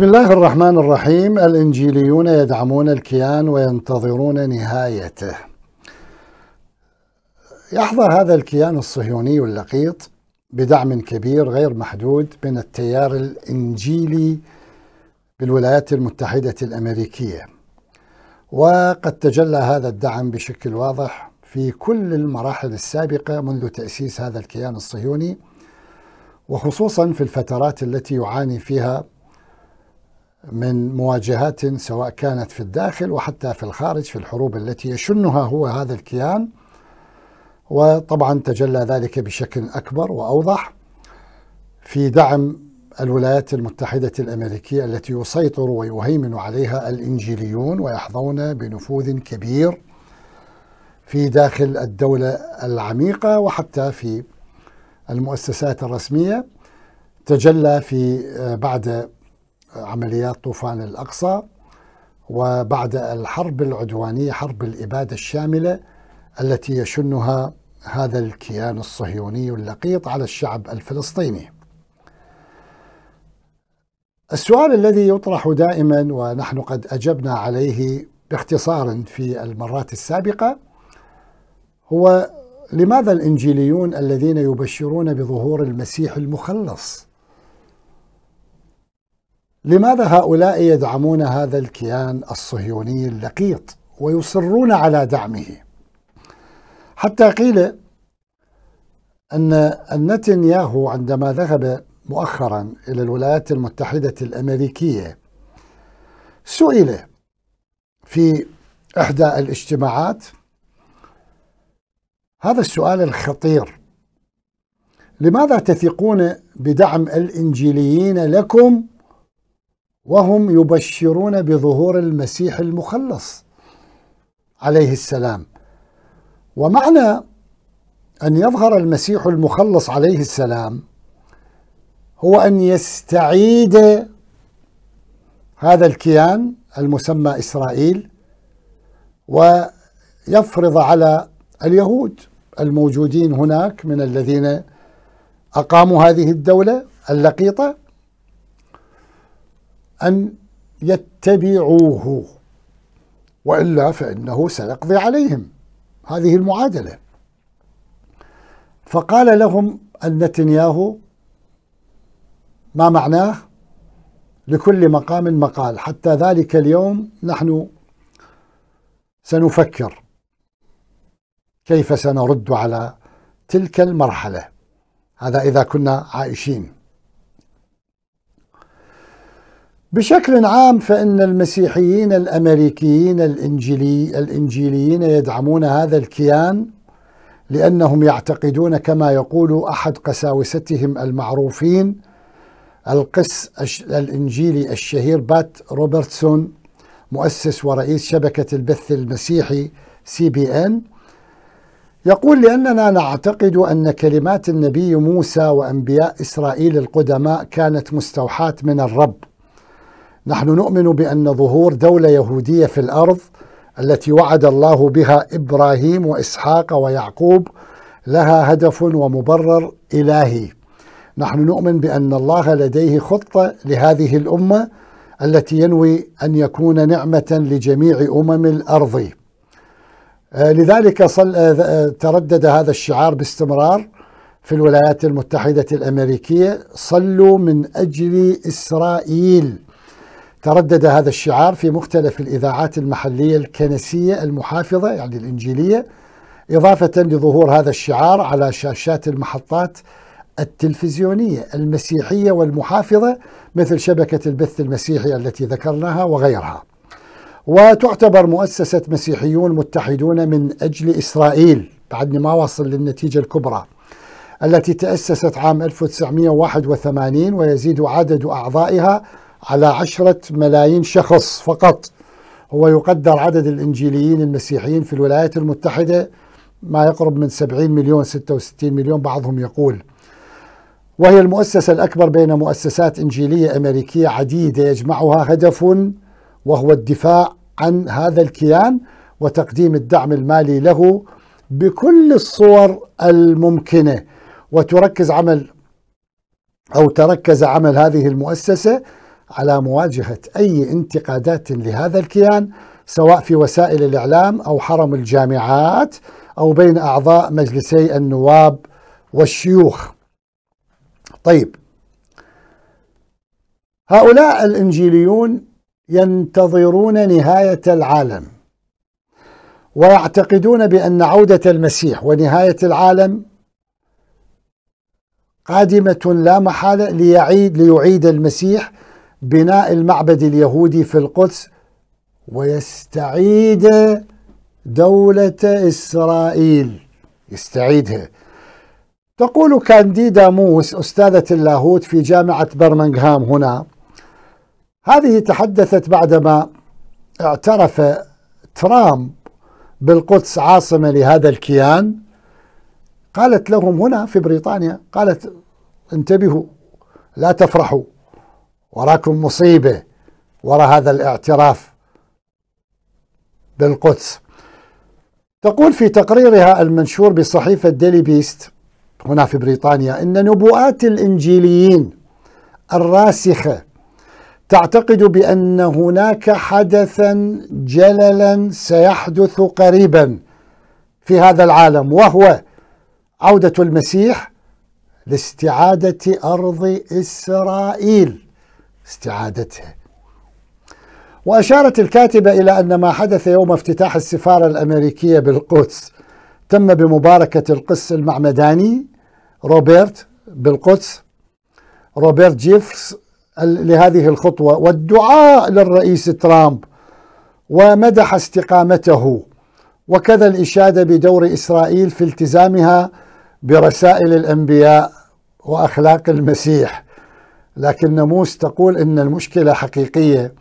بسم الله الرحمن الرحيم الإنجيليون يدعمون الكيان وينتظرون نهايته يحظى هذا الكيان الصهيوني اللقيط بدعم كبير غير محدود من التيار الإنجيلي بالولايات المتحدة الأمريكية وقد تجلى هذا الدعم بشكل واضح في كل المراحل السابقة منذ تأسيس هذا الكيان الصهيوني وخصوصا في الفترات التي يعاني فيها من مواجهات سواء كانت في الداخل وحتى في الخارج في الحروب التي يشنها هو هذا الكيان وطبعا تجلى ذلك بشكل اكبر واوضح في دعم الولايات المتحده الامريكيه التي يسيطر ويهيمن عليها الانجيليون ويحظون بنفوذ كبير في داخل الدوله العميقه وحتى في المؤسسات الرسميه تجلى في آه، بعد عمليات طوفان الأقصى وبعد الحرب العدوانية حرب الإبادة الشاملة التي يشنها هذا الكيان الصهيوني اللقيط على الشعب الفلسطيني السؤال الذي يطرح دائما ونحن قد أجبنا عليه باختصار في المرات السابقة هو لماذا الإنجيليون الذين يبشرون بظهور المسيح المخلص لماذا هؤلاء يدعمون هذا الكيان الصهيوني اللقيط ويصرون على دعمه حتى قيل أن نتنياهو عندما ذهب مؤخرا إلى الولايات المتحدة الأمريكية سئل في إحدى الاجتماعات هذا السؤال الخطير لماذا تثقون بدعم الإنجيليين لكم وهم يبشرون بظهور المسيح المخلص عليه السلام ومعنى ان يظهر المسيح المخلص عليه السلام هو ان يستعيد هذا الكيان المسمى اسرائيل ويفرض على اليهود الموجودين هناك من الذين اقاموا هذه الدوله اللقيطه أن يتبعوه وإلا فإنه سيقضي عليهم هذه المعادلة فقال لهم أن نتنياهو ما معناه لكل مقام مقال حتى ذلك اليوم نحن سنفكر كيف سنرد على تلك المرحلة هذا إذا كنا عايشين بشكل عام فإن المسيحيين الأمريكيين الإنجيلي الإنجيليين يدعمون هذا الكيان لأنهم يعتقدون كما يقول أحد قساوستهم المعروفين القس الإنجيلي الشهير بات روبرتسون مؤسس ورئيس شبكة البث المسيحي سي بي إن يقول لأننا نعتقد أن كلمات النبي موسى وأنبياء إسرائيل القدماء كانت مستوحاة من الرب نحن نؤمن بأن ظهور دولة يهودية في الأرض التي وعد الله بها إبراهيم وإسحاق ويعقوب لها هدف ومبرر إلهي نحن نؤمن بأن الله لديه خطة لهذه الأمة التي ينوي أن يكون نعمة لجميع أمم الأرض آه، لذلك صل... آه، آه، تردد هذا الشعار باستمرار في الولايات المتحدة الأمريكية صلوا من أجل إسرائيل تردد هذا الشعار في مختلف الإذاعات المحلية الكنسية المحافظة يعني الإنجيلية إضافة لظهور هذا الشعار على شاشات المحطات التلفزيونية المسيحية والمحافظة مثل شبكة البث المسيحي التي ذكرناها وغيرها وتعتبر مؤسسة مسيحيون متحدون من أجل إسرائيل بعدني ما واصل للنتيجة الكبرى التي تأسست عام 1981 ويزيد عدد أعضائها على عشرة ملايين شخص فقط هو يقدر عدد الإنجيليين المسيحيين في الولايات المتحدة ما يقرب من 70 مليون 66 مليون بعضهم يقول وهي المؤسسة الأكبر بين مؤسسات إنجيلية أمريكية عديدة يجمعها هدف وهو الدفاع عن هذا الكيان وتقديم الدعم المالي له بكل الصور الممكنة وتركز عمل أو تركز عمل هذه المؤسسة على مواجهة أي انتقادات لهذا الكيان سواء في وسائل الإعلام أو حرم الجامعات أو بين أعضاء مجلسي النواب والشيوخ طيب هؤلاء الإنجيليون ينتظرون نهاية العالم ويعتقدون بأن عودة المسيح ونهاية العالم قادمة لا محالة ليعيد ليعيد المسيح بناء المعبد اليهودي في القدس ويستعيد دولة إسرائيل يستعيدها تقول كانديدا موس أستاذة اللاهوت في جامعة برمنغهام هنا هذه تحدثت بعدما اعترف ترامب بالقدس عاصمة لهذا الكيان قالت لهم هنا في بريطانيا قالت انتبهوا لا تفرحوا وراكم مصيبة وراء هذا الاعتراف بالقدس تقول في تقريرها المنشور بصحيفة ديلي بيست هنا في بريطانيا إن نبوءات الإنجيليين الراسخة تعتقد بأن هناك حدثا جللا سيحدث قريبا في هذا العالم وهو عودة المسيح لاستعادة أرض إسرائيل استعادتها وأشارت الكاتبة إلى أن ما حدث يوم افتتاح السفارة الأمريكية بالقدس تم بمباركة القس المعمداني روبرت بالقدس روبرت جيفرس لهذه الخطوة والدعاء للرئيس ترامب ومدح استقامته وكذا الإشادة بدور إسرائيل في التزامها برسائل الأنبياء وأخلاق المسيح لكن ناموس تقول ان المشكله حقيقيه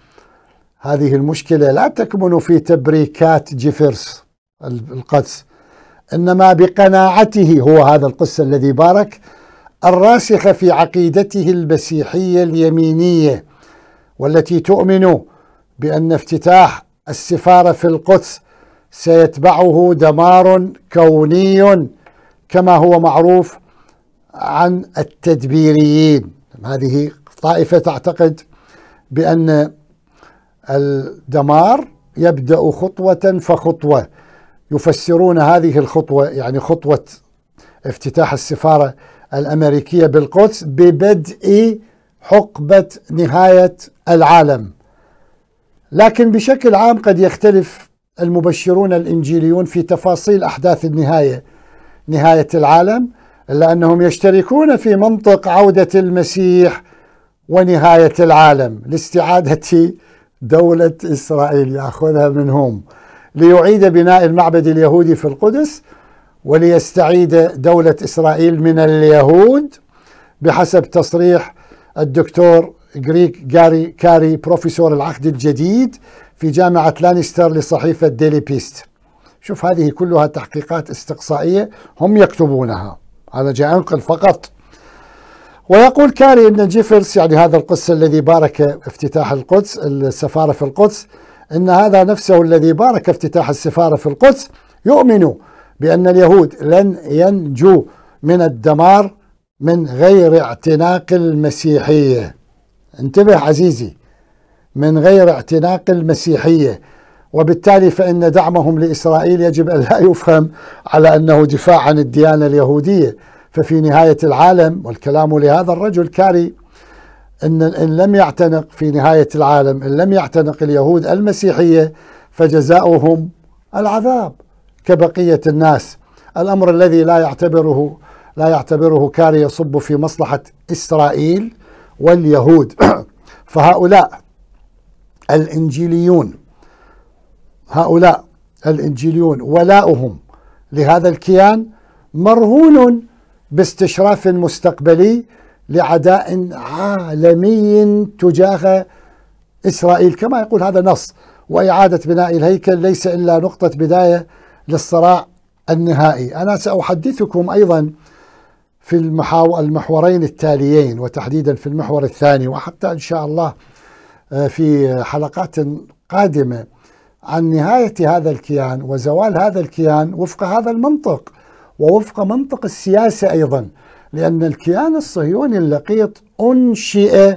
هذه المشكله لا تكمن في تبريكات جيفرس القدس انما بقناعته هو هذا القس الذي بارك الراسخه في عقيدته المسيحيه اليمينيه والتي تؤمن بان افتتاح السفاره في القدس سيتبعه دمار كوني كما هو معروف عن التدبيريين هذه طائفة تعتقد بأن الدمار يبدأ خطوة فخطوة يفسرون هذه الخطوة يعني خطوة افتتاح السفارة الأمريكية بالقدس ببدء حقبة نهاية العالم لكن بشكل عام قد يختلف المبشرون الإنجيليون في تفاصيل أحداث النهاية نهاية العالم إلا أنهم يشتركون في منطق عودة المسيح ونهاية العالم لاستعادة دولة إسرائيل يأخذها منهم ليعيد بناء المعبد اليهودي في القدس وليستعيد دولة إسرائيل من اليهود بحسب تصريح الدكتور غريك جاري كاري بروفيسور العهد الجديد في جامعة لانستر لصحيفة ديلي بيست شوف هذه كلها تحقيقات استقصائية هم يكتبونها على جاء أنقل فقط ويقول كاري ان جيفرس يعني هذا القدس الذي بارك افتتاح القدس السفاره في القدس ان هذا نفسه الذي بارك افتتاح السفاره في القدس يؤمن بان اليهود لن ينجو من الدمار من غير اعتناق المسيحيه انتبه عزيزي من غير اعتناق المسيحيه وبالتالي فإن دعمهم لإسرائيل يجب أن لا يفهم على أنه دفاع عن الديانة اليهودية ففي نهاية العالم والكلام لهذا الرجل كاري إن, إن لم يعتنق في نهاية العالم إن لم يعتنق اليهود المسيحية فجزاؤهم العذاب كبقية الناس الأمر الذي لا يعتبره لا يعتبره كاري يصب في مصلحة إسرائيل واليهود فهؤلاء الإنجيليون هؤلاء الإنجيليون ولاؤهم لهذا الكيان مرهون باستشراف مستقبلي لعداء عالمي تجاه إسرائيل كما يقول هذا النص وإعادة بناء الهيكل ليس إلا نقطة بداية للصراع النهائي أنا سأحدثكم أيضا في المحورين التاليين وتحديدا في المحور الثاني وحتى إن شاء الله آه، في حلقات قادمه عن نهاية هذا الكيان وزوال هذا الكيان وفق هذا المنطق ووفق منطق السياسة أيضا لأن الكيان الصهيوني اللقيط أنشئ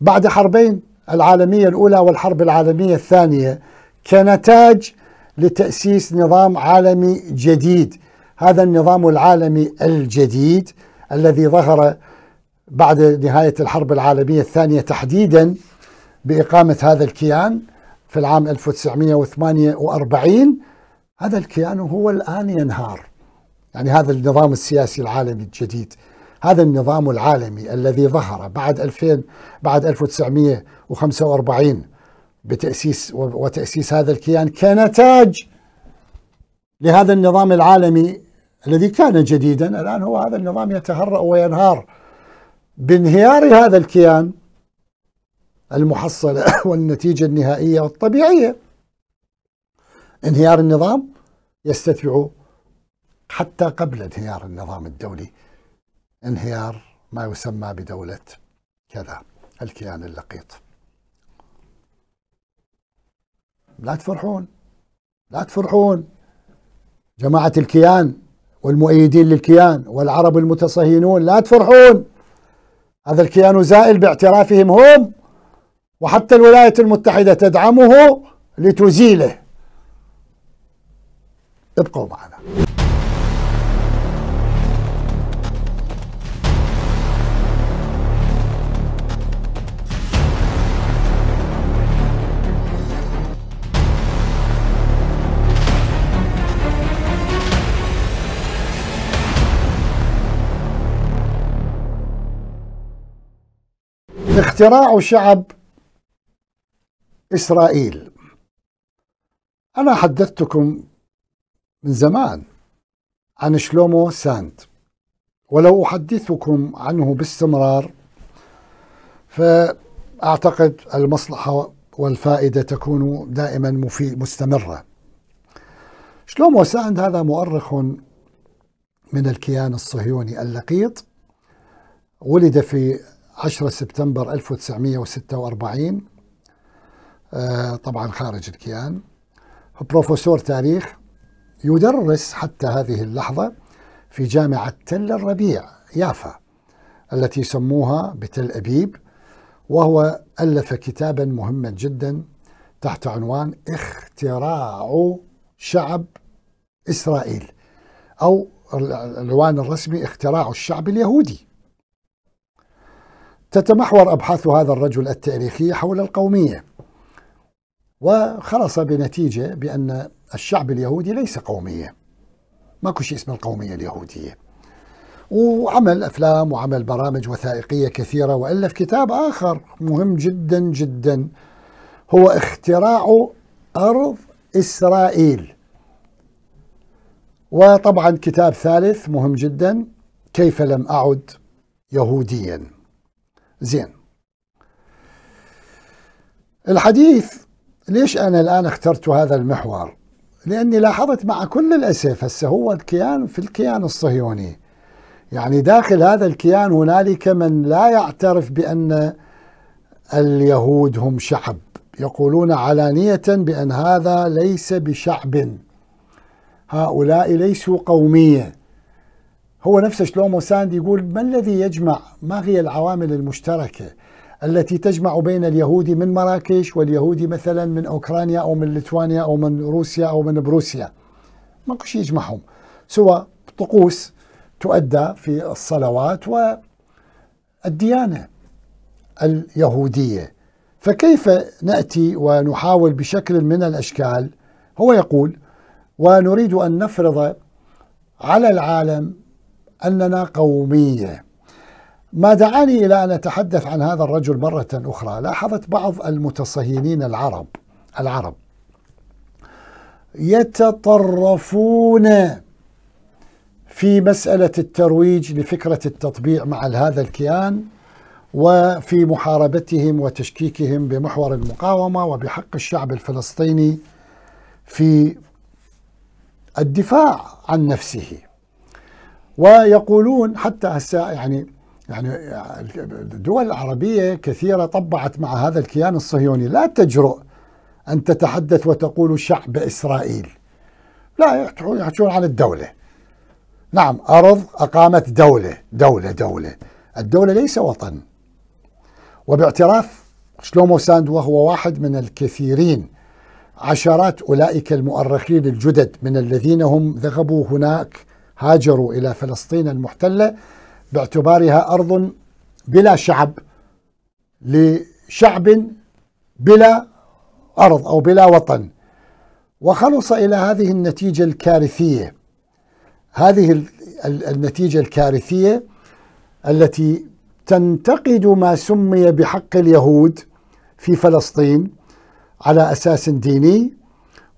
بعد حربين العالمية الأولى والحرب العالمية الثانية كنتاج لتأسيس نظام عالمي جديد هذا النظام العالمي الجديد الذي ظهر بعد نهاية الحرب العالمية الثانية تحديدا بإقامة هذا الكيان في العام 1948 هذا الكيان هو الآن ينهار يعني هذا النظام السياسي العالمي الجديد هذا النظام العالمي الذي ظهر بعد 2000 بعد 1945 بتأسيس وتأسيس هذا الكيان كنتاج لهذا النظام العالمي الذي كان جديدا الآن هو هذا النظام يتهرأ وينهار بانهيار هذا الكيان المحصلة والنتيجة النهائية الطبيعية انهيار النظام يستتبع حتى قبل انهيار النظام الدولي انهيار ما يسمى بدولة كذا الكيان اللقيط لا تفرحون لا تفرحون جماعة الكيان والمؤيدين للكيان والعرب المتصهينون لا تفرحون هذا الكيان زائل باعترافهم هم وحتى الولايات المتحدة تدعمه لتزيله ابقوا معنا اختراع شعب إسرائيل أنا حدثتكم من زمان عن شلومو ساند ولو أحدثكم عنه باستمرار فأعتقد المصلحة والفائدة تكون دائما مفيد مستمرة شلومو ساند هذا مؤرخ من الكيان الصهيوني اللقيط ولد في 10 سبتمبر 1946 آه، طبعا خارج الكيان بروفيسور تاريخ يدرس حتى هذه اللحظة في جامعة تل الربيع يافا التي سموها بتل أبيب وهو ألف كتابا مهما جدا تحت عنوان اختراع شعب إسرائيل أو العنوان الرسمي اختراع الشعب اليهودي تتمحور أبحاث هذا الرجل التاريخي حول القومية وخلص بنتيجة بأن الشعب اليهودي ليس قومية ماكو شيء اسمه القومية اليهودية وعمل أفلام وعمل برامج وثائقية كثيرة وألف كتاب آخر مهم جدا جدا هو اختراع أرض إسرائيل وطبعا كتاب ثالث مهم جدا كيف لم أعد يهوديا زين الحديث ليش أنا الآن اخترت هذا المحور لأني لاحظت مع كل الأسف هسه هو الكيان في الكيان الصهيوني يعني داخل هذا الكيان هنالك من لا يعترف بأن اليهود هم شعب يقولون علانية بأن هذا ليس بشعب هؤلاء ليسوا قومية هو نفسه شلومو ساند يقول ما الذي يجمع ما هي العوامل المشتركة التي تجمع بين اليهودي من مراكش واليهودي مثلا من أوكرانيا أو من ليتوانيا أو من روسيا أو من بروسيا ما شيء يجمعهم سوى طقوس تؤدى في الصلوات والديانة اليهودية فكيف نأتي ونحاول بشكل من الأشكال هو يقول ونريد أن نفرض على العالم أننا قومية ما دعاني إلى أن أتحدث عن هذا الرجل مرة أخرى لاحظت بعض المتصهينين العرب العرب يتطرفون في مسألة الترويج لفكرة التطبيع مع هذا الكيان وفي محاربتهم وتشكيكهم بمحور المقاومة وبحق الشعب الفلسطيني في الدفاع عن نفسه ويقولون حتى هسه يعني يعني الدول العربية كثيرة طبعت مع هذا الكيان الصهيوني لا تجرؤ أن تتحدث وتقول شعب إسرائيل لا يحكون عن الدولة نعم أرض أقامت دولة دولة دولة الدولة ليس وطن وباعتراف شلومو ساند وهو واحد من الكثيرين عشرات أولئك المؤرخين الجدد من الذين هم ذهبوا هناك هاجروا إلى فلسطين المحتلة باعتبارها أرض بلا شعب لشعب بلا أرض أو بلا وطن وخلص إلى هذه النتيجة الكارثية هذه النتيجة الكارثية التي تنتقد ما سمي بحق اليهود في فلسطين على أساس ديني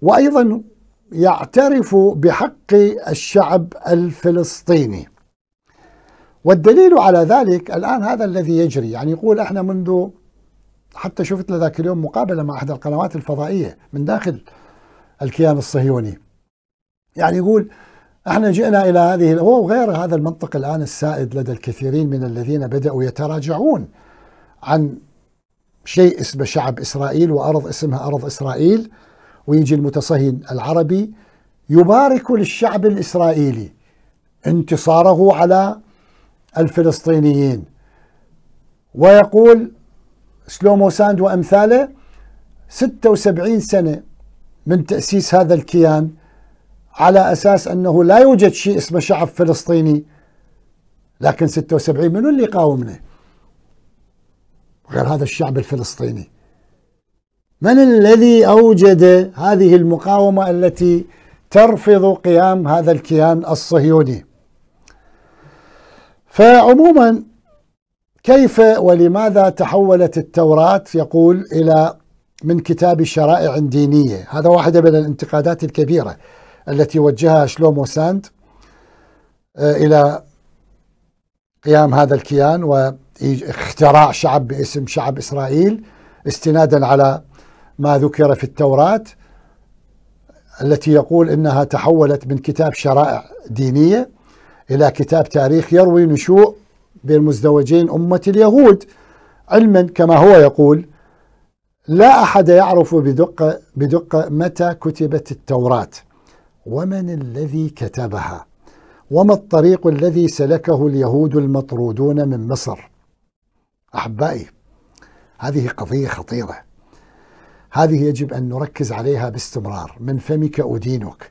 وأيضا يعترف بحق الشعب الفلسطيني والدليل على ذلك الآن هذا الذي يجري يعني يقول احنا منذ حتى شفت لذاك اليوم مقابلة مع أحد القنوات الفضائية من داخل الكيان الصهيوني يعني يقول احنا جئنا إلى هذه هو وغير هذا المنطق الآن السائد لدى الكثيرين من الذين بدأوا يتراجعون عن شيء اسمه شعب إسرائيل وأرض اسمها أرض إسرائيل ويجي المتصهين العربي يبارك للشعب الإسرائيلي انتصاره على الفلسطينيين ويقول سلومو ساند وأمثاله 76 سنة من تأسيس هذا الكيان على أساس أنه لا يوجد شيء اسمه شعب فلسطيني لكن 76 منو اللي يقاومنا غير هذا الشعب الفلسطيني من الذي أوجد هذه المقاومة التي ترفض قيام هذا الكيان الصهيوني فعموما كيف ولماذا تحولت التوراة يقول إلى من كتاب شرائع دينية هذا واحدة من الانتقادات الكبيرة التي وجهها شلومو ساند آه، إلى قيام هذا الكيان واختراع شعب باسم شعب إسرائيل استنادا على ما ذكر في التوراة التي يقول إنها تحولت من كتاب شرائع دينية إلى كتاب تاريخ يروي نشوء بين مزدوجين أمة اليهود علما كما هو يقول لا أحد يعرف بدقة, بدقة متى كتبت التوراة ومن الذي كتبها وما الطريق الذي سلكه اليهود المطرودون من مصر أحبائي هذه قضية خطيرة هذه يجب أن نركز عليها باستمرار من فمك أدينك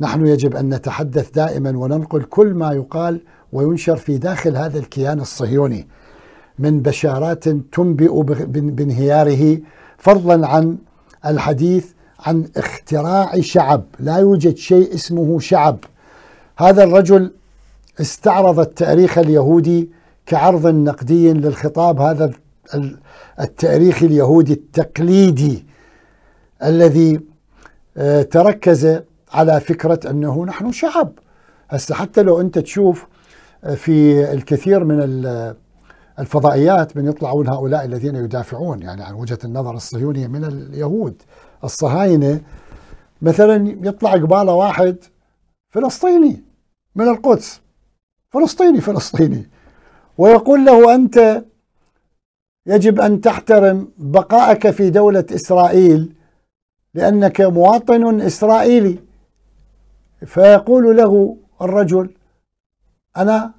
نحن يجب ان نتحدث دائما وننقل كل ما يقال وينشر في داخل هذا الكيان الصهيوني من بشارات تنبئ بانهياره فضلا عن الحديث عن اختراع شعب لا يوجد شيء اسمه شعب هذا الرجل استعرض التاريخ اليهودي كعرض نقدي للخطاب هذا التاريخ اليهودي التقليدي الذي آه، تركز على فكرة أنه نحن شعب هسه حتى لو أنت تشوف آه، في الكثير من الفضائيات من يطلعون هؤلاء الذين يدافعون يعني عن وجهة النظر الصهيونية من اليهود الصهاينة مثلا يطلع قباله واحد فلسطيني من القدس فلسطيني فلسطيني ويقول له أنت يجب أن تحترم بقائك في دولة إسرائيل لأنك مواطن إسرائيلي فيقول له الرجل أنا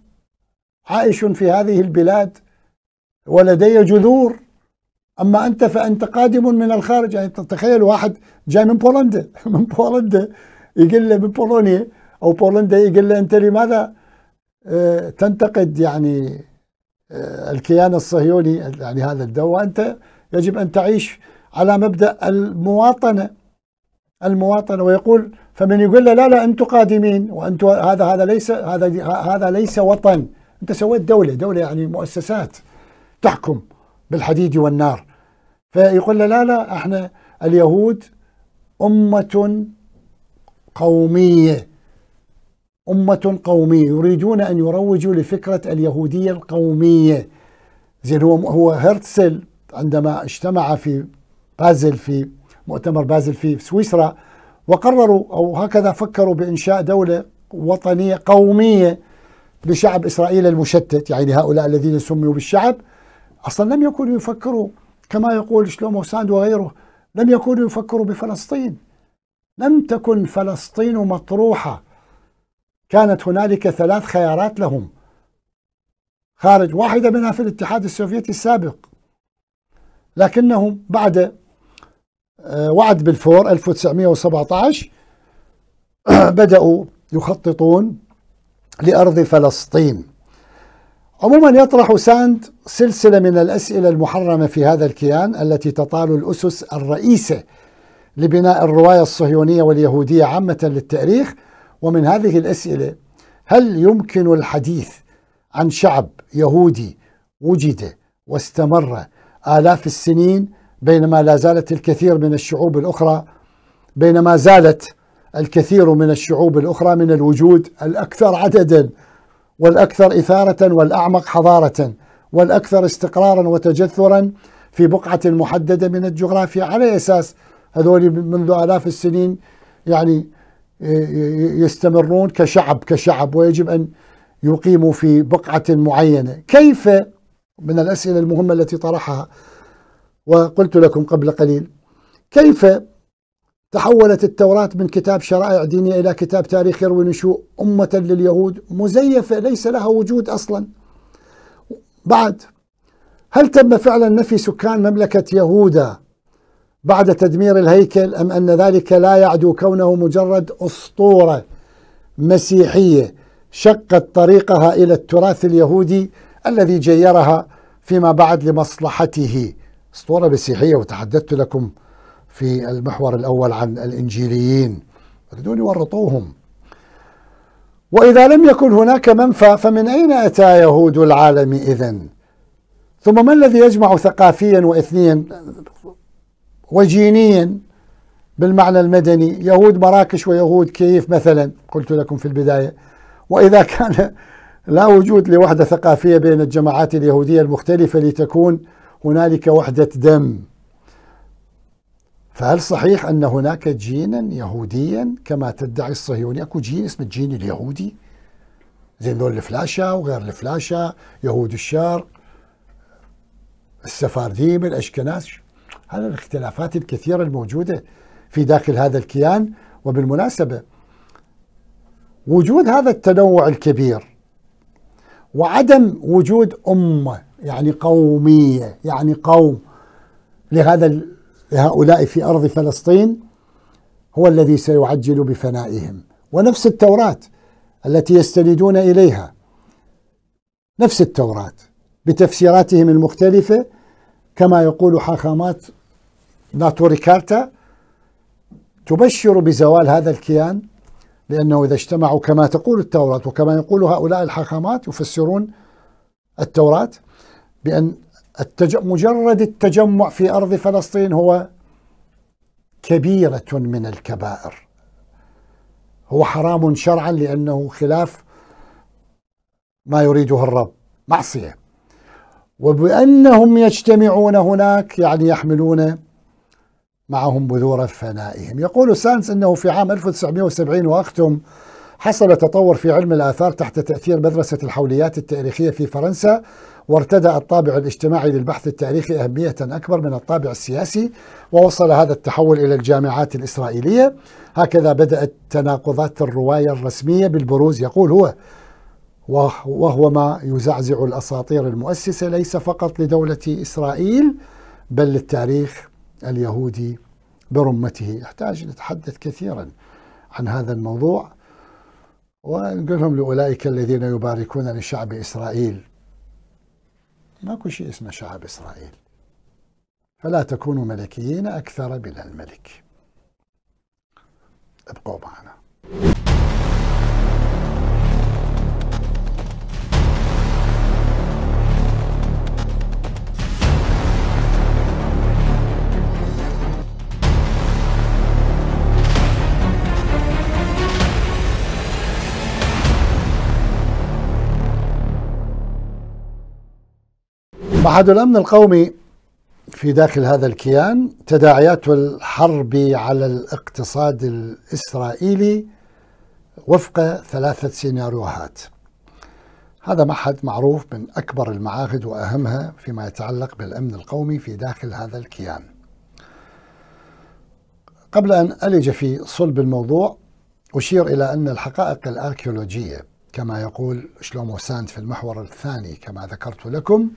عائش في هذه البلاد ولدي جذور أما أنت فأنت قادم من الخارج يعني تخيل واحد جاي من بولندا من بولندا يقول له من بولونيا أو بولندا يقول له أنت لماذا آه، تنتقد يعني آه، الكيان الصهيوني يعني هذا الدواء أنت يجب أن تعيش على مبدأ المواطنة المواطنه ويقول فمن يقول له لا لا انتم قادمين وانتم هذا هذا ليس هذا هذا ليس وطن انت سويت دوله دوله يعني مؤسسات تحكم بالحديد والنار فيقول له لا لا احنا اليهود امه قوميه امه قوميه يريدون ان يروجوا لفكره اليهوديه القوميه زين هو هو هرتزل عندما اجتمع في بازل في مؤتمر بازل في سويسرا وقرروا أو هكذا فكروا بإنشاء دولة وطنية قومية لشعب إسرائيل المشتت يعني هؤلاء الذين سموا بالشعب أصلا لم يكونوا يفكروا كما يقول شلومو ساند وغيره لم يكونوا يفكروا بفلسطين لم تكن فلسطين مطروحة كانت هنالك ثلاث خيارات لهم خارج واحدة منها في الاتحاد السوفيتي السابق لكنهم بعد آه، وعد بالفور 1917 بدأوا يخططون لأرض فلسطين عموما يطرح ساند سلسلة من الأسئلة المحرمة في هذا الكيان التي تطال الأسس الرئيسة لبناء الرواية الصهيونية واليهودية عامة للتاريخ ومن هذه الأسئلة هل يمكن الحديث عن شعب يهودي وجد واستمر آلاف السنين بينما لا زالت الكثير من الشعوب الاخرى بينما زالت الكثير من الشعوب الاخرى من الوجود الاكثر عددا والاكثر اثاره والاعمق حضاره والاكثر استقرارا وتجثرا في بقعه محدده من الجغرافيا على اساس هذول منذ الاف السنين يعني يستمرون كشعب كشعب ويجب ان يقيموا في بقعه معينه كيف من الاسئله المهمه التي طرحها وقلت لكم قبل قليل كيف تحولت التوراة من كتاب شرائع دينية إلى كتاب تاريخ يروي نشوء أمة لليهود مزيفة ليس لها وجود أصلا بعد هل تم فعلا نفي سكان مملكة يهودا بعد تدمير الهيكل أم أن ذلك لا يعدو كونه مجرد أسطورة مسيحية شقت طريقها إلى التراث اليهودي الذي جيرها فيما بعد لمصلحته اسطورة مسيحية وتحدثت لكم في المحور الأول عن الإنجيليين يريدون يورطوهم وإذا لم يكن هناك منفى فمن أين أتى يهود العالم إذن ثم ما الذي يجمع ثقافيا وإثنيا وجينيا بالمعنى المدني يهود مراكش ويهود كييف مثلا قلت لكم في البداية وإذا كان لا وجود لوحدة ثقافية بين الجماعات اليهودية المختلفة لتكون هنالك وحدة دم فهل صحيح أن هناك جينا يهوديا كما تدعي الصهيونية أكو جين اسمه الجين اليهودي زي دول الفلاشة وغير الفلاشة يهود الشار السفارديم الأشكناس هذا الاختلافات الكثيرة الموجودة في داخل هذا الكيان وبالمناسبة وجود هذا التنوع الكبير وعدم وجود أمة يعني قومية يعني قوم لهذا لهؤلاء في أرض فلسطين هو الذي سيعجل بفنائهم ونفس التوراة التي يستندون إليها نفس التوراة بتفسيراتهم المختلفة كما يقول حاخامات ناتوري كارتا تبشر بزوال هذا الكيان لأنه إذا اجتمعوا كما تقول التوراة وكما يقول هؤلاء الحاخامات يفسرون التوراة بأن التج... مجرد التجمع في أرض فلسطين هو كبيرة من الكبائر هو حرام شرعا لأنه خلاف ما يريده الرب معصية وبأنهم يجتمعون هناك يعني يحملون معهم بذور فنائهم يقول سانس أنه في عام 1970 وأختم حصل تطور في علم الآثار تحت تأثير مدرسة الحوليات التاريخية في فرنسا وارتدى الطابع الاجتماعي للبحث التاريخي أهمية أكبر من الطابع السياسي ووصل هذا التحول إلى الجامعات الإسرائيلية هكذا بدأت تناقضات الرواية الرسمية بالبروز يقول هو وهو ما يزعزع الأساطير المؤسسة ليس فقط لدولة إسرائيل بل للتاريخ اليهودي برمته يحتاج نتحدث كثيرا عن هذا الموضوع ونقولهم لأولئك الذين يباركون لشعب إسرائيل ماكو شيء اسمه شعب إسرائيل فلا تكونوا ملكيين أكثر من الملك ابقوا معنا معهد الأمن القومي في داخل هذا الكيان تداعيات الحرب على الاقتصاد الإسرائيلي وفق ثلاثة سيناريوهات هذا معهد معروف من أكبر المعاهد وأهمها فيما يتعلق بالأمن القومي في داخل هذا الكيان قبل أن ألج في صلب الموضوع أشير إلى أن الحقائق الأركيولوجية كما يقول شلومو ساند في المحور الثاني كما ذكرت لكم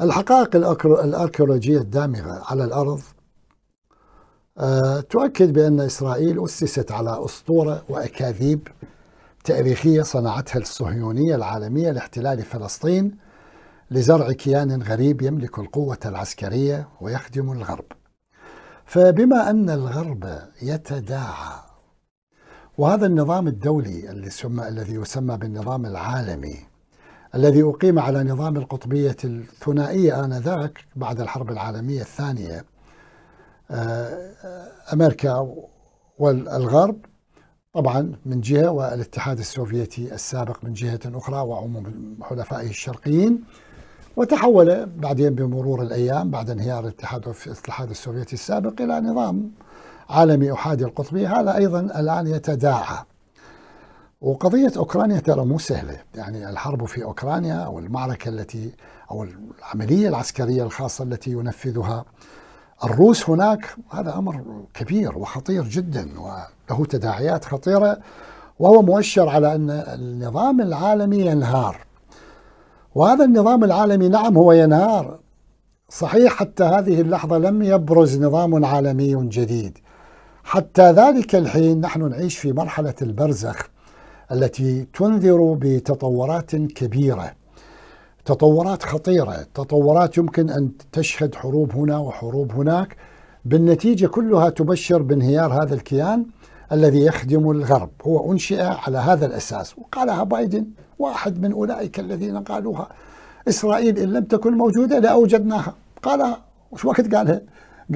الحقائق الأركيولوجية الدامغة على الأرض آه، تؤكد بأن إسرائيل أسست على أسطورة وأكاذيب تاريخية صنعتها الصهيونية العالمية لاحتلال فلسطين لزرع كيان غريب يملك القوة العسكرية ويخدم الغرب فبما أن الغرب يتداعى وهذا النظام الدولي اللي سمى الذي يسمى بالنظام العالمي الذي أقيم على نظام القطبية الثنائية آنذاك بعد الحرب العالمية الثانية آه، آه، أمريكا والغرب طبعا من جهة والاتحاد السوفيتي السابق من جهة أخرى وعموم حلفائه الشرقيين وتحول بعدين بمرور الأيام بعد انهيار الاتحاد الاتحاد السوفيتي السابق إلى نظام عالمي أحادي القطبية هذا أيضا الآن يتداعى وقضية أوكرانيا ترى مو سهلة يعني الحرب في أوكرانيا أو المعركة التي أو العملية العسكرية الخاصة التي ينفذها الروس هناك هذا أمر كبير وخطير جدا وله تداعيات خطيرة وهو مؤشر على أن النظام العالمي ينهار وهذا النظام العالمي نعم هو ينهار صحيح حتى هذه اللحظة لم يبرز نظام عالمي جديد حتى ذلك الحين نحن نعيش في مرحلة البرزخ التي تنذر بتطورات كبيره تطورات خطيره تطورات يمكن ان تشهد حروب هنا وحروب هناك بالنتيجه كلها تبشر بانهيار هذا الكيان الذي يخدم الغرب هو انشئ على هذا الاساس وقالها بايدن واحد من اولئك الذين قالوها اسرائيل ان لم تكن موجوده لاوجدناها قالها وش وقت قالها؟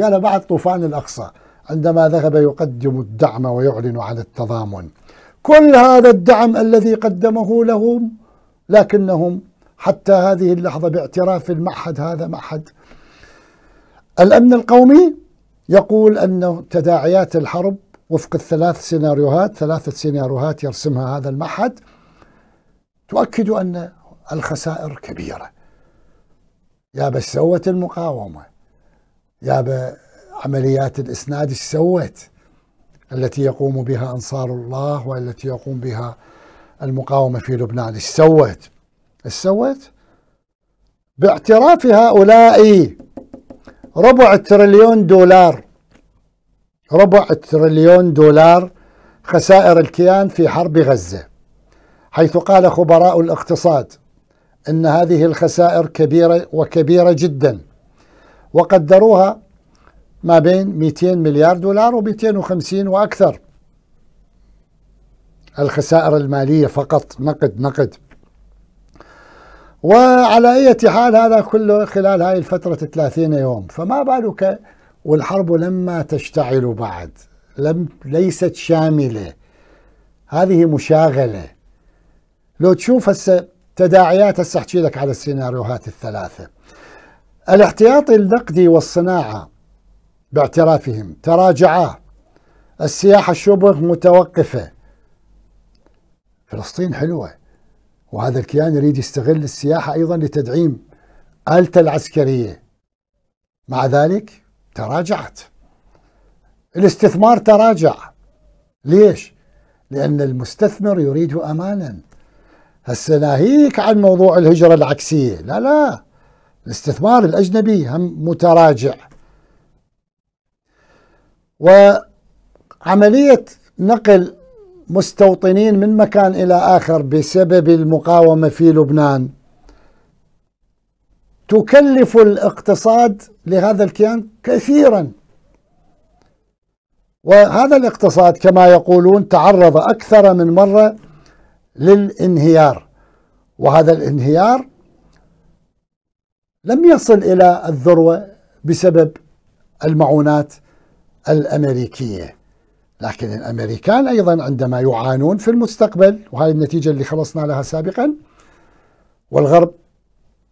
قال بعد طوفان الاقصى عندما ذهب يقدم الدعم ويعلن عن التضامن كل هذا الدعم الذي قدمه لهم لكنهم حتى هذه اللحظة باعتراف المعهد هذا معهد الأمن القومي يقول أن تداعيات الحرب وفق الثلاث سيناريوهات ثلاثة سيناريوهات يرسمها هذا المعهد تؤكد أن الخسائر كبيرة يا بس سوت المقاومة يا عمليات الإسناد سوت التي يقوم بها أنصار الله والتي يقوم بها المقاومة في لبنان ايش سوت؟ ايش سوت؟ باعتراف هؤلاء ربع تريليون دولار ربع تريليون دولار خسائر الكيان في حرب غزة حيث قال خبراء الاقتصاد أن هذه الخسائر كبيرة وكبيرة جدا وقدروها ما بين 200 مليار دولار و250 وأكثر الخسائر المالية فقط نقد نقد وعلى أي حال هذا كله خلال هاي الفترة 30 يوم فما بالك والحرب لما تشتعل بعد لم ليست شاملة هذه مشاغلة لو تشوف هسه تداعيات هسه احكي لك على السيناريوهات الثلاثة الاحتياطي النقدي والصناعة باعترافهم تراجعا السياحة شبه متوقفة فلسطين حلوة وهذا الكيان يريد يستغل السياحة أيضا لتدعيم آلته العسكرية مع ذلك تراجعت الاستثمار تراجع ليش؟ لأن المستثمر يريد أمانا هسه ناهيك عن موضوع الهجرة العكسية لا لا الاستثمار الأجنبي هم متراجع وعملية نقل مستوطنين من مكان إلى آخر بسبب المقاومة في لبنان تكلف الاقتصاد لهذا الكيان كثيرا وهذا الاقتصاد كما يقولون تعرض أكثر من مرة للانهيار وهذا الانهيار لم يصل إلى الذروة بسبب المعونات الأمريكية لكن الأمريكان أيضا عندما يعانون في المستقبل وهذه النتيجة اللي خلصنا لها سابقا والغرب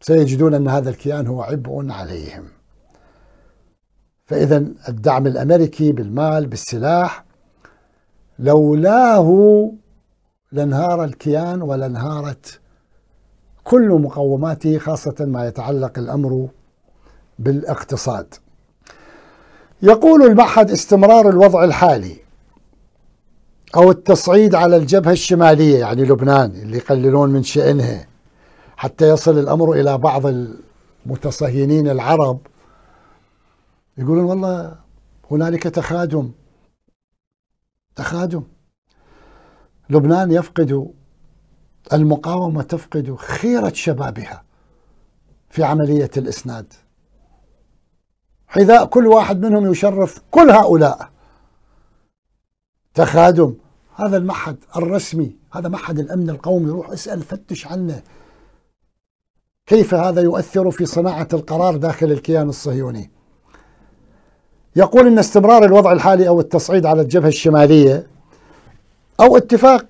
سيجدون أن هذا الكيان هو عبء عليهم فإذا الدعم الأمريكي بالمال بالسلاح لولاه لانهار الكيان ولانهارت كل مقوماته خاصة ما يتعلق الأمر بالاقتصاد يقول المعهد استمرار الوضع الحالي أو التصعيد على الجبهة الشمالية يعني لبنان اللي يقللون من شأنها حتى يصل الأمر إلى بعض المتصهينين العرب يقولون والله هنالك تخادم تخادم لبنان يفقد المقاومة تفقد خيرة شبابها في عملية الإسناد حذاء كل واحد منهم يشرف كل هؤلاء تخادم هذا المعهد الرسمي هذا معهد الأمن القومي روح اسأل فتش عنه كيف هذا يؤثر في صناعة القرار داخل الكيان الصهيوني يقول أن استمرار الوضع الحالي أو التصعيد على الجبهة الشمالية أو اتفاق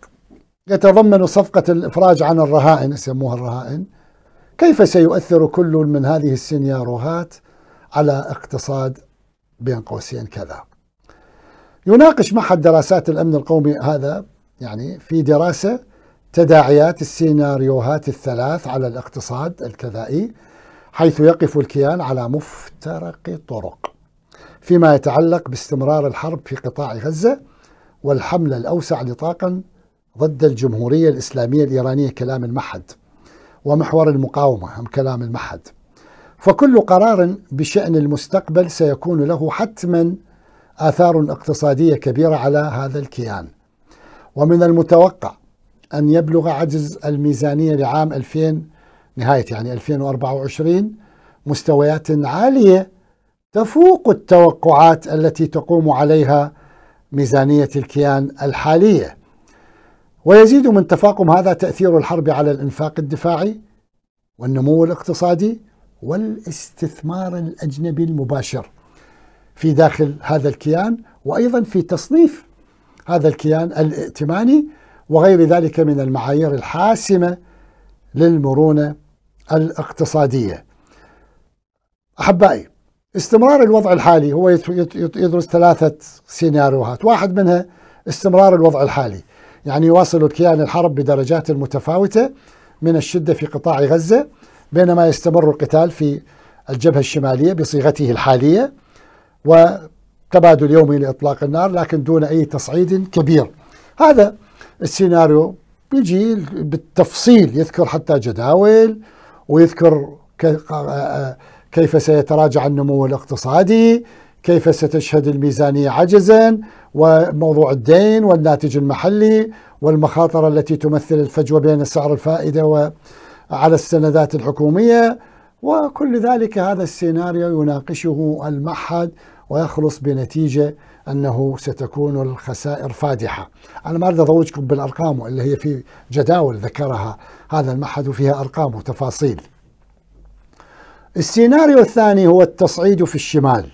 يتضمن صفقة الإفراج عن الرهائن يسموها الرهائن كيف سيؤثر كل من هذه السيناريوهات على اقتصاد بين قوسين كذا يناقش معهد دراسات الأمن القومي هذا يعني في دراسة تداعيات السيناريوهات الثلاث على الاقتصاد الكذائي حيث يقف الكيان على مفترق طرق فيما يتعلق باستمرار الحرب في قطاع غزة والحملة الأوسع نطاقا ضد الجمهورية الإسلامية الإيرانية كلام المعهد ومحور المقاومة هم كلام المعهد فكل قرار بشأن المستقبل سيكون له حتما آثار اقتصادية كبيرة على هذا الكيان ومن المتوقع أن يبلغ عجز الميزانية لعام 2000 نهاية يعني 2024 مستويات عالية تفوق التوقعات التي تقوم عليها ميزانية الكيان الحالية ويزيد من تفاقم هذا تأثير الحرب على الإنفاق الدفاعي والنمو الاقتصادي والاستثمار الأجنبي المباشر في داخل هذا الكيان وأيضا في تصنيف هذا الكيان الائتماني وغير ذلك من المعايير الحاسمة للمرونة الاقتصادية أحبائي استمرار الوضع الحالي هو يدرس ثلاثة سيناريوهات واحد منها استمرار الوضع الحالي يعني يواصل الكيان الحرب بدرجات متفاوتة من الشدة في قطاع غزة بينما يستمر القتال في الجبهة الشمالية بصيغته الحالية وتبادل يومي لإطلاق النار لكن دون أي تصعيد كبير هذا السيناريو يجي بالتفصيل يذكر حتى جداول ويذكر آه، آه، كيف سيتراجع النمو الاقتصادي كيف ستشهد الميزانية عجزا وموضوع الدين والناتج المحلي والمخاطر التي تمثل الفجوة بين سعر الفائدة و على السندات الحكومية وكل ذلك هذا السيناريو يناقشه المعهد ويخلص بنتيجة أنه ستكون الخسائر فادحة أنا ما أريد أضوجكم بالأرقام اللي هي في جداول ذكرها هذا المعهد وفيها أرقام وتفاصيل السيناريو الثاني هو التصعيد في الشمال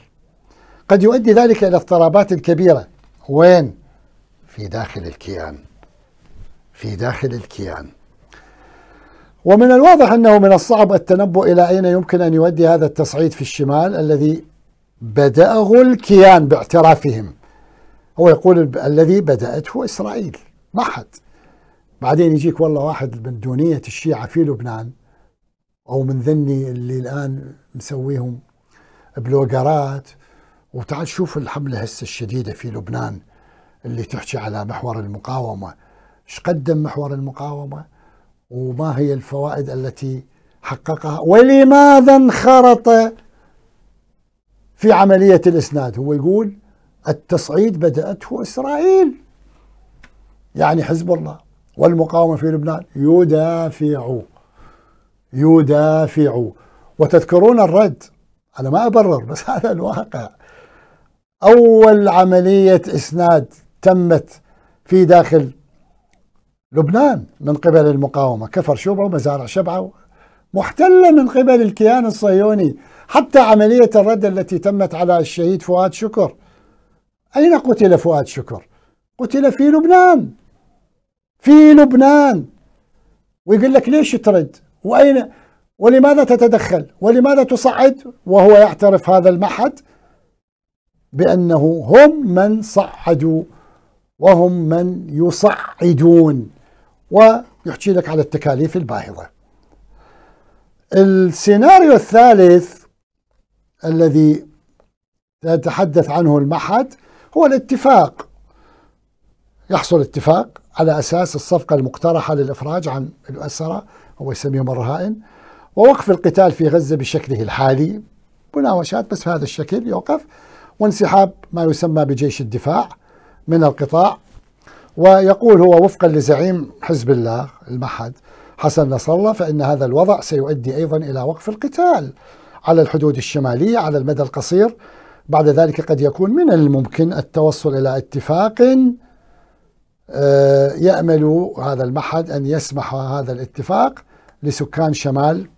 قد يؤدي ذلك إلى اضطرابات كبيرة وين؟ في داخل الكيان في داخل الكيان ومن الواضح أنه من الصعب التنبؤ إلى أين يمكن أن يؤدي هذا التصعيد في الشمال الذي بدأه الكيان باعترافهم هو يقول الذي بدأته إسرائيل ما حد بعدين يجيك والله واحد من دونية الشيعة في لبنان أو من ذني اللي الآن مسويهم بلوجرات وتعال شوف الحملة هسه الشديدة في لبنان اللي تحكي على محور المقاومة ايش قدم محور المقاومة وما هي الفوائد التي حققها ولماذا انخرط في عملية الإسناد هو يقول التصعيد بدأته إسرائيل يعني حزب الله والمقاومة في لبنان يدافعوا يدافعوا وتذكرون الرد أنا ما أبرر بس هذا الواقع أول عملية إسناد تمت في داخل لبنان من قبل المقاومة كفر شوبة ومزارع شبعة محتلة من قبل الكيان الصهيوني حتى عملية الرد التي تمت على الشهيد فؤاد شكر أين قتل فؤاد شكر؟ قتل في لبنان في لبنان ويقول لك ليش ترد وأين ولماذا تتدخل ولماذا تصعد وهو يعترف هذا المعهد بأنه هم من صعدوا وهم من يصعدون ويحكي لك على التكاليف الباهظة السيناريو الثالث الذي يتحدث عنه المعهد هو الاتفاق يحصل اتفاق على أساس الصفقة المقترحة للإفراج عن الأسرة هو يسميهم الرهائن ووقف القتال في غزة بشكله الحالي مناوشات بس بهذا الشكل يوقف وانسحاب ما يسمى بجيش الدفاع من القطاع ويقول هو وفقا لزعيم حزب الله المحد حسن نصر الله فإن هذا الوضع سيؤدي أيضا إلى وقف القتال على الحدود الشمالية على المدى القصير بعد ذلك قد يكون من الممكن التوصل إلى اتفاق آه، يأمل هذا المحد أن يسمح هذا الاتفاق لسكان شمال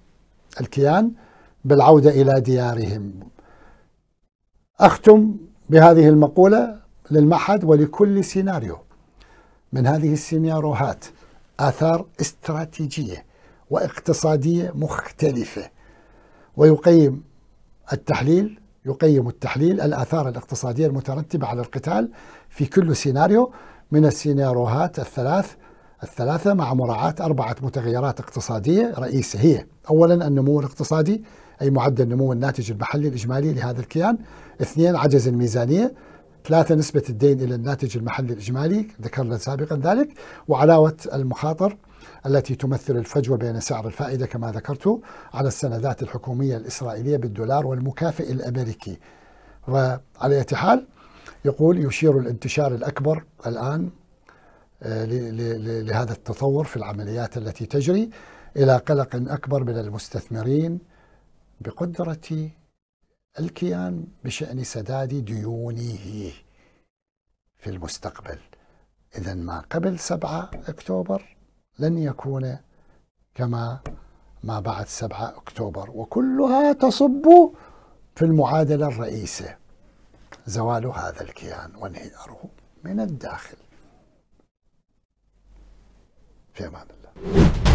الكيان بالعودة إلى ديارهم أختم بهذه المقولة للمحد ولكل سيناريو من هذه السيناريوهات آثار استراتيجية واقتصادية مختلفة ويقيم التحليل يقيم التحليل الآثار الاقتصادية المترتبة على القتال في كل سيناريو من السيناريوهات الثلاث الثلاثة مع مراعاة أربعة متغيرات اقتصادية رئيسة هي أولا النمو الاقتصادي أي معدل نمو الناتج المحلي الإجمالي لهذا الكيان اثنين عجز الميزانية ثلاثة نسبة الدين إلى الناتج المحلي الإجمالي ذكرنا سابقا ذلك وعلاوة المخاطر التي تمثل الفجوة بين سعر الفائدة كما ذكرت على السندات الحكومية الإسرائيلية بالدولار والمكافئ الأمريكي وعلى حال يقول يشير الانتشار الأكبر الآن آه، لهذا التطور في العمليات التي تجري إلى قلق أكبر من المستثمرين بقدرة الكيان بشأن سداد ديونه في المستقبل إذا ما قبل 7 أكتوبر لن يكون كما ما بعد 7 أكتوبر وكلها تصب في المعادلة الرئيسة زوال هذا الكيان وانهياره من الداخل في أمان الله